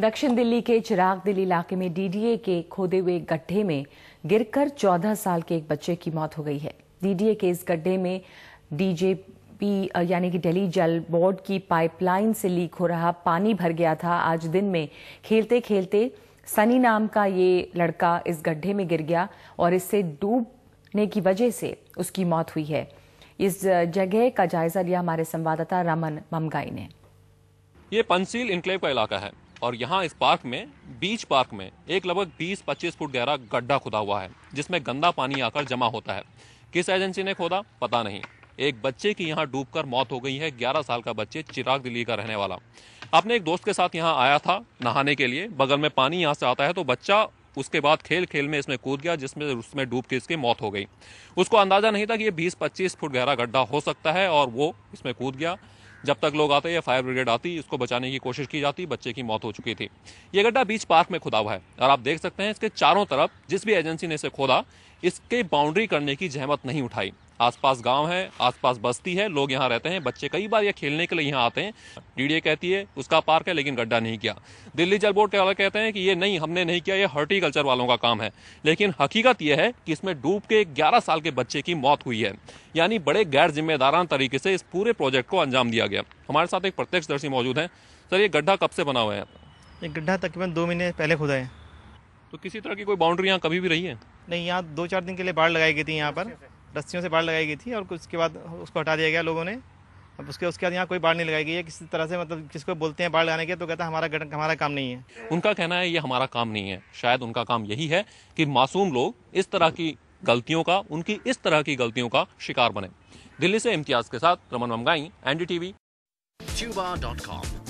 दक्षिण दिल्ली के चिराग दिल्ली इलाके में डीडीए के खोदे हुए गड्ढे में गिरकर 14 साल के एक बच्चे की मौत हो गई है डीडीए के इस गड्ढे में डीजेपी यानी कि दिल्ली जल बोर्ड की पाइपलाइन से लीक हो रहा पानी भर गया था आज दिन में खेलते खेलते सनी नाम का ये लड़का इस गड्ढे में गिर गया और इससे डूबने की वजह से उसकी मौत हुई है इस जगह का जायजा लिया हमारे संवाददाता रमन ममगाई ने ये पंसील इंक्लेव का इलाका है और यहाँ इस पार्क में बीच पार्क में एक लगभग 20-25 फुट गहरा गड्ढा खुदा हुआ है जिसमें गंदा पानी आकर जमा होता है किस एजेंसी ने खोदा पता नहीं एक बच्चे की यहाँ डूबकर मौत हो गई है 11 साल का बच्चे चिराग दिल्ली का रहने वाला अपने एक दोस्त के साथ यहाँ आया था नहाने के लिए बगल में पानी यहाँ से आता है तो बच्चा उसके बाद खेल खेल में इसमें कूद गया जिसमें उसमें डूब के इसकी मौत हो गई उसको अंदाजा नहीं था कि ये 20-25 फुट गहरा गड्ढा हो सकता है और वो इसमें कूद गया जब तक लोग आते या फायर ब्रिगेड आती इसको बचाने की कोशिश की जाती बच्चे की मौत हो चुकी थी ये गड्ढा बीच पार्क में खुदा हुआ है और आप देख सकते हैं इसके चारों तरफ जिस भी एजेंसी ने इसे खोदा इसके बाउंड्री करने की जहमत नहीं उठाई आसपास गांव है आसपास बस्ती है लोग यहाँ रहते हैं बच्चे कई बार ये खेलने के लिए यहाँ आते हैं डीडीए कहती है उसका पार्क है लेकिन गड्ढा नहीं किया दिल्ली जल बोर्ड के वाले कहते हैं कि ये नहीं हमने नहीं किया ये हॉर्टिकल्चर वालों का काम है लेकिन हकीकत यह है कि इसमें डूब के ग्यारह साल के बच्चे की मौत हुई है यानी बड़े गैर जिम्मेदारान तरीके से इस पूरे प्रोजेक्ट को अंजाम दिया गया हमारे साथ एक प्रत्यक्षदर्शी मौजूद है सर ये गड्ढा कब से बना हुआ है ये गड्ढा तकरीबन दो महीने पहले खुदा है तो किसी तरह की कोई बाउंड्री यहाँ कभी भी रही है नहीं यहाँ दो चार दिन के लिए बाढ़ लगाई गई थी यहाँ पर रस्सियों से बाढ़ लगाई गई थी और कुछ उसके बाद उसको हटा दिया गया लोगों ने अब उसके उसके बाद यहाँ कोई बाढ़ नहीं लगाई गई है किसी तरह से मतलब किसको बोलते हैं बाढ़ लगाने के तो कहता है हमारा हमारा काम नहीं है उनका कहना है ये हमारा काम नहीं है शायद उनका काम यही है कि मासूम लोग इस तरह की गलतियों का उनकी इस तरह की गलतियों का शिकार बने दिल्ली से इम्तियाज के साथ रमन ममगाई कॉम